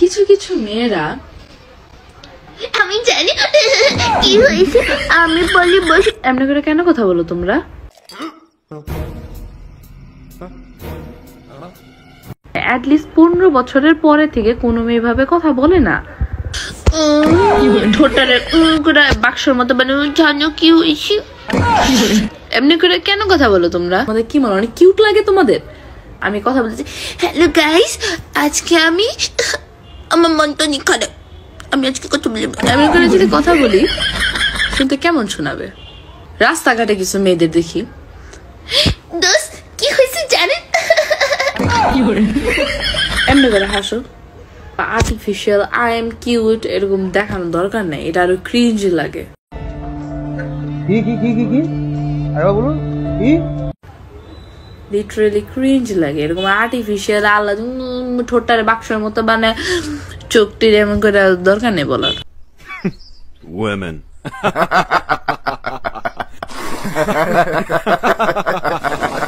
কিছু কিছু মেয়েরা আমি জানি কি হয়েছে আমি বলি বসে এমনি করে কেন কথা বলো তোমরা অ্যাটলিস্ট পনেরো বছরের পরে থেকে কোনো মেয়ে ভাবে কথা বলে না ঠোঁটারে করে বাক্সের মতো মানে জানো কি হয়েছে এমনি করে কেন কথা বলো তোমরা আমাদের কি মনে অনেক কিউট লাগে তোমাদের আমি কথা বলেছি হ্যালো গাইস আজকে আমি আমার মনটা নিখারে আমি আজকে কথা বলি আমি করে যদি কথা বলি শুনতে কেমন শোনাবে রাস্তাঘাটে কিছু মেয়েদের দেখি দোষ কি হয়েছে জানেন এমনি করে হাসো আর্টিফিশিয়াল আই এম কিউট এরকম দেখানো দরকার নেই এটা আরো ক্রিঞ্জ লাগে কি কি কি কি কি আরে বলুন কি লিটারেলি ক্রিঞ্জ লাগে এরকম আর্টিফিশিয়াল আলাদ ঠোঁটার বাক্সের মতো বানায় চোখটির এমন করে দরকার নেই বলার